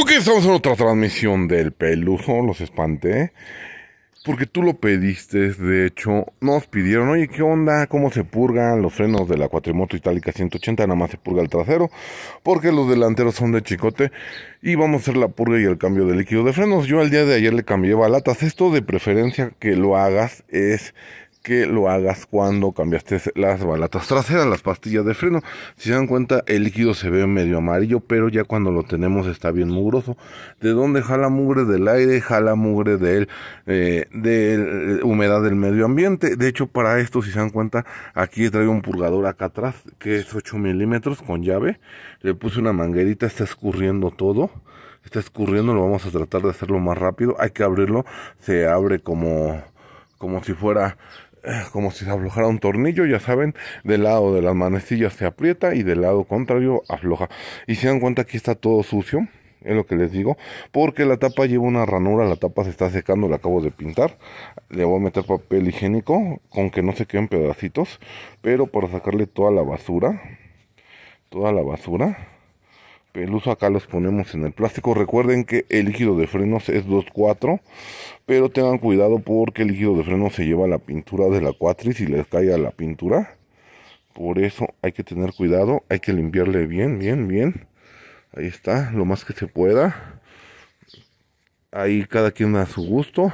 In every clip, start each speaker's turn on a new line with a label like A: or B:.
A: Ok, estamos en otra transmisión del Peluso, los espanté. Porque tú lo pediste, de hecho, nos pidieron, oye, ¿qué onda? ¿Cómo se purgan los frenos de la cuatrimoto itálica 180? Nada más se purga el trasero, porque los delanteros son de chicote. Y vamos a hacer la purga y el cambio de líquido de frenos. Yo al día de ayer le cambié balatas. Esto de preferencia que lo hagas es que lo hagas cuando cambiaste las balatas traseras, las pastillas de freno. Si se dan cuenta, el líquido se ve medio amarillo, pero ya cuando lo tenemos está bien mugroso. ¿De dónde jala mugre? Del aire, jala mugre de eh, de eh, humedad del medio ambiente. De hecho, para esto, si se dan cuenta, aquí traigo un purgador acá atrás, que es 8 milímetros con llave. Le puse una manguerita, está escurriendo todo está escurriendo, lo vamos a tratar de hacerlo más rápido. Hay que abrirlo, se abre como, como si fuera eh, como si se aflojara un tornillo, ya saben, del lado de las manecillas se aprieta y del lado contrario afloja. Y se dan cuenta que está todo sucio, es lo que les digo, porque la tapa lleva una ranura, la tapa se está secando, la acabo de pintar. Le voy a meter papel higiénico, con que no se queden pedacitos, pero para sacarle toda la basura, toda la basura el uso acá los ponemos en el plástico. Recuerden que el líquido de frenos es 2.4, pero tengan cuidado porque el líquido de frenos se lleva la pintura de la cuatriz y les cae a la pintura. Por eso hay que tener cuidado, hay que limpiarle bien, bien, bien. Ahí está, lo más que se pueda. Ahí cada quien a su gusto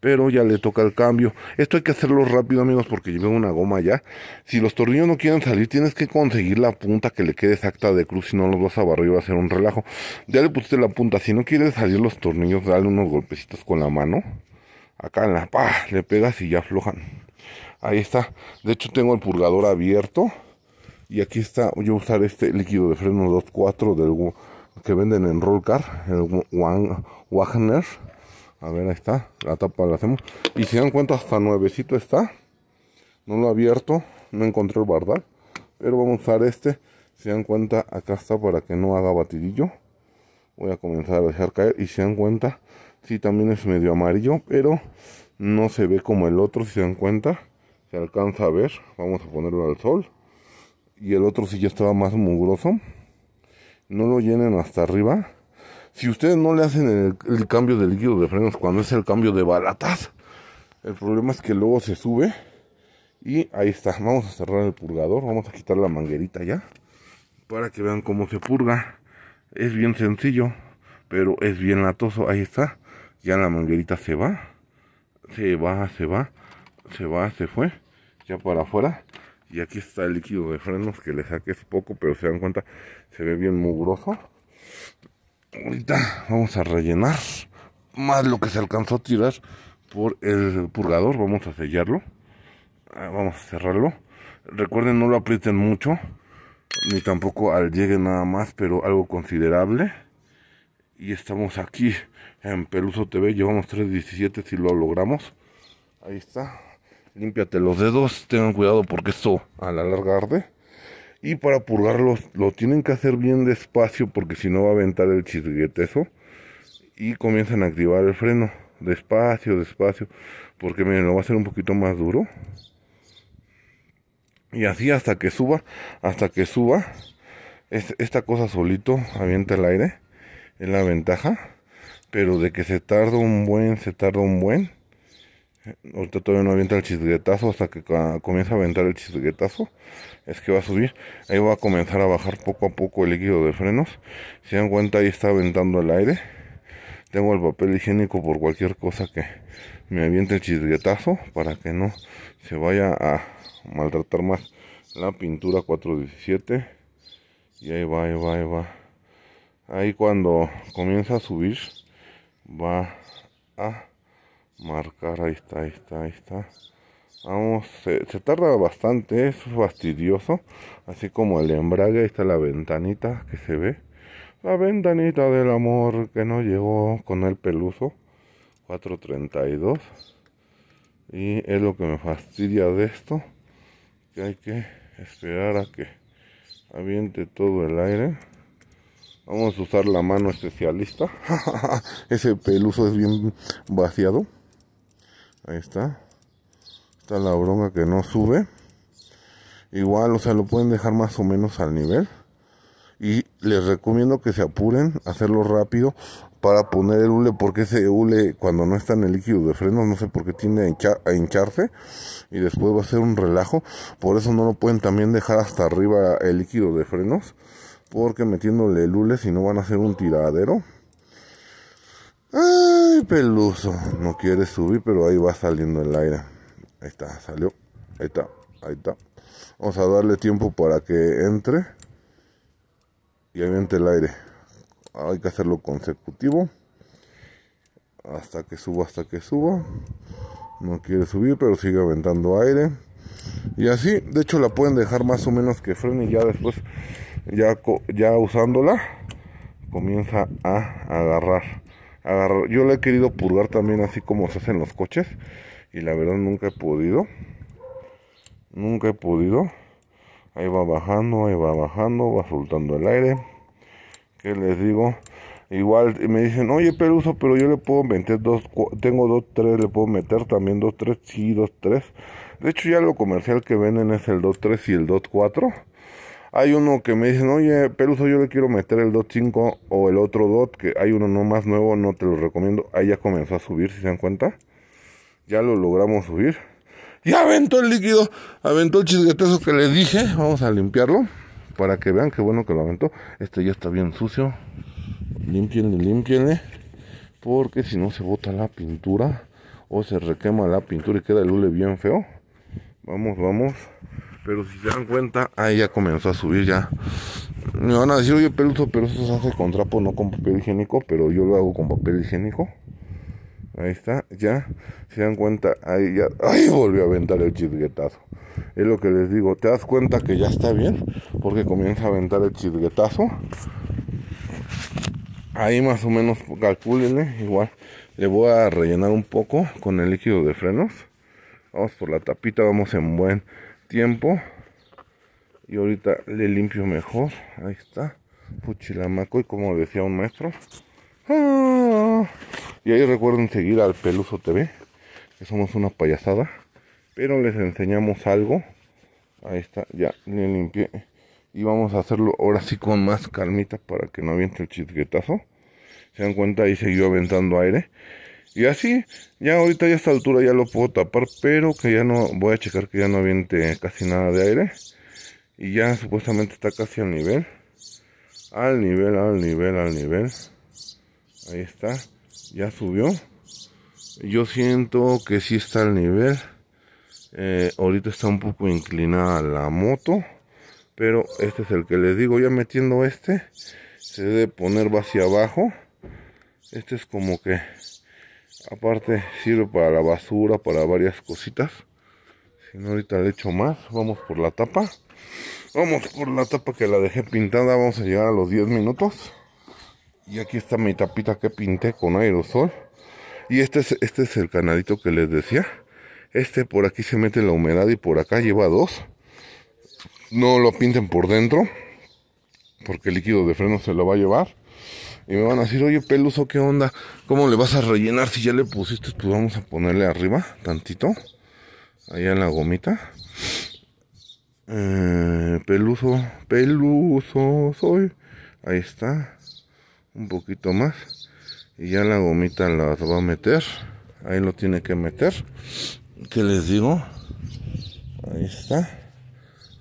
A: pero ya le toca el cambio. Esto hay que hacerlo rápido, amigos, porque llevo una goma ya. Si los tornillos no quieren salir, tienes que conseguir la punta que le quede exacta de cruz, si no los vas a barrer va a ser un relajo. Ya le pusiste la punta, si no quieres salir los tornillos, dale unos golpecitos con la mano. Acá en la pa, le pegas y ya aflojan. Ahí está. De hecho, tengo el purgador abierto. Y aquí está, voy a usar este líquido de freno 2.4 del que venden en Rollcar, el Wagner. A ver, ahí está. La tapa la hacemos. Y se dan cuenta, hasta nuevecito está. No lo he abierto. No encontré el bardal. Pero vamos a usar este. se dan cuenta, acá está para que no haga batidillo. Voy a comenzar a dejar caer. Y se dan cuenta, si también es medio amarillo. Pero no se ve como el otro. Si dan cuenta, se alcanza a ver. Vamos a ponerlo al sol. Y el otro si ya estaba más mugroso. No lo llenen hasta arriba si ustedes no le hacen el, cambio de líquido de frenos cuando es el cambio de baratas, el problema es que luego se sube. Y ahí está. Vamos a cerrar el purgador. Vamos a quitar la manguerita ya. Para que vean cómo se purga. Es bien sencillo. Pero es bien latoso. Ahí está. Ya la manguerita se va. Se va, se va. Se va, se fue. Ya para afuera. Y aquí está el líquido de frenos que le saqué es poco. Pero se dan cuenta. Se ve bien mugroso. Ahorita vamos a rellenar más lo que se alcanzó a tirar por el purgador. Vamos a sellarlo. Ah, vamos a cerrarlo. Recuerden, no lo aprieten mucho. Ni tampoco al llegue nada más, pero algo considerable. Y estamos aquí en Peluso TV. Llevamos 3.17 si lo logramos. Ahí está. Límpiate los dedos. Tengan cuidado porque esto a la larga arde. Y para purgarlos lo tienen que hacer bien despacio porque si no va a aventar el chisguetezo. Y comienzan a activar el freno. Despacio, despacio. Porque miren, lo va a hacer un poquito más duro. Y así hasta que suba, hasta que suba. esta cosa solito avienta el aire. Es la ventaja. Pero de que se tarda un buen, se tarda un buen ahorita todavía no avienta el chisguetazo hasta que comienza a aventar el chisguetazo es que va a subir ahí va a comenzar a bajar poco a poco el líquido de frenos si dan cuenta ahí está aventando el aire tengo el papel higiénico por cualquier cosa que me aviente el chisguetazo para que no se vaya a maltratar más la pintura 417 y ahí va ahí va ahí va ahí cuando comienza a subir va a marcar, ahí está, ahí está, ahí está. Vamos, se, tarda bastante, es fastidioso. Así como el embrague, ahí está la ventanita que se ve. La ventanita del amor que no llegó con el peluso. 432. Y es lo que me fastidia de esto. Que hay que esperar a que aviente todo el aire. Vamos a usar la mano especialista. Ese peluso es bien vaciado. Ahí está. Está la bronca que no sube. Igual, o sea, lo pueden dejar más o menos al nivel. Y les recomiendo que se apuren, hacerlo rápido para poner el hule, porque ese hule cuando no está en el líquido de frenos, no sé por qué tiende a, hincharse y después va a ser un relajo. Por eso no lo pueden también dejar hasta arriba el líquido de frenos, porque metiéndole el hule si no van a hacer un tiradero. ¡Ah! peluso. No quiere subir, pero ahí va saliendo el aire. Ahí está, salió. Ahí está, ahí está. Vamos a darle tiempo para que entre. Y aviente el aire. Hay que hacerlo consecutivo. Hasta que suba, hasta que suba. No quiere subir, pero sigue aventando aire. Y así, de hecho la pueden dejar más o menos que frene y ya después, ya, ya usándola, comienza a agarrar. Yo le he querido pulgar también así como se hacen los coches. Y la verdad nunca he podido. Nunca he podido. Ahí va bajando, ahí va bajando, va soltando el aire. ¿Qué les digo? Igual me dicen, oye Peruso, pero yo le puedo meter dos, tengo dos, tres, le puedo meter también dos, tres, sí, dos, tres. De hecho ya lo comercial que venden es el dos, tres y el dos, cuatro. Hay uno que me dicen, oye, Peluso, yo le quiero meter el DOT 5 o el otro DOT, que hay uno no más nuevo, no te lo recomiendo. Ahí ya comenzó a subir, si se dan cuenta. Ya lo logramos subir. Ya aventó el líquido, aventó el chisguetezo que les dije. Vamos a limpiarlo para que vean qué bueno que lo aventó. Este ya está bien sucio. límpienle, limpienle. Porque si no se bota la pintura o se requema la pintura y queda el hule bien feo. Vamos, vamos. Pero si se dan cuenta, ahí ya comenzó a subir ya. Me van a decir, oye Peluso, pero eso se hace con trapo, no con papel higiénico, pero yo lo hago con papel higiénico. Ahí está, ya. Se dan cuenta, ahí ya. ahí Volvió a aventar el chisguetazo. Es lo que les digo. Te das cuenta que ya está bien, porque comienza a aventar el chisguetazo. Ahí más o menos calculenle. Igual le voy a rellenar un poco con el líquido de frenos. Vamos por la tapita, vamos en buen tiempo. Y ahorita le limpio mejor. Ahí está. Puchilamaco. Y como decía un maestro. Ah, y ahí recuerden seguir al Peluso TV. Que somos una payasada. Pero les enseñamos algo. Ahí está. Ya le limpié. Y vamos a hacerlo ahora sí con más calmita para que no aviente el chisquetazo. Se dan cuenta, ahí siguió aventando aire. Y así, ya ahorita ya a esta altura ya lo puedo tapar, pero que ya no, voy a checar que ya no aviente casi nada de aire. Y ya supuestamente está casi al nivel. Al nivel, al nivel, al nivel. Ahí está, ya subió. Yo siento que sí está al nivel. Eh, ahorita está un poco inclinada la moto. Pero este es el que les digo, ya metiendo este, se debe poner hacia abajo. Este es como que Aparte sirve para la basura, para varias cositas. Si no, ahorita le echo más. Vamos por la tapa. Vamos por la tapa que la dejé pintada. Vamos a llegar a los 10 minutos. Y aquí está mi tapita que pinté con aerosol. Y este es, este es el canadito que les decía. Este por aquí se mete la humedad y por acá lleva dos. No lo pinten por dentro. Porque el líquido de freno se lo va a llevar y me van a decir, oye, Peluso, ¿qué onda? ¿Cómo le vas a rellenar si ya le pusiste? Pues vamos a ponerle arriba, tantito, allá en la gomita. Eh, peluso, peluso soy. Ahí está, un poquito más. Y ya la gomita la va a meter. Ahí lo tiene que meter. ¿Qué les digo? Ahí está.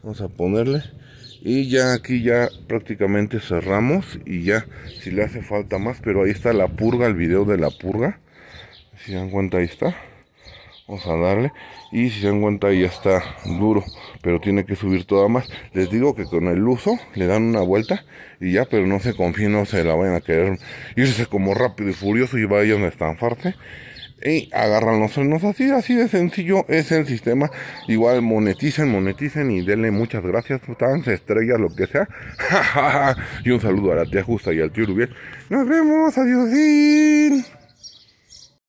A: Vamos a ponerle y ya aquí ya prácticamente cerramos y ya si le hace falta más pero ahí está la purga el video de la purga si se dan cuenta ahí está vamos a darle y si se dan cuenta ahí ya está duro pero tiene que subir toda más les digo que con el uso le dan una vuelta y ya pero no se confíen no se la vayan a querer irse como rápido y furioso y vayan a estanfarse y agarran los frenos así, así de sencillo es el sistema. Igual moneticen, moneticen y denle muchas gracias, tan estrellas, lo que sea. y un saludo a la tía Justa y al tío Rubén. Nos vemos, adiós.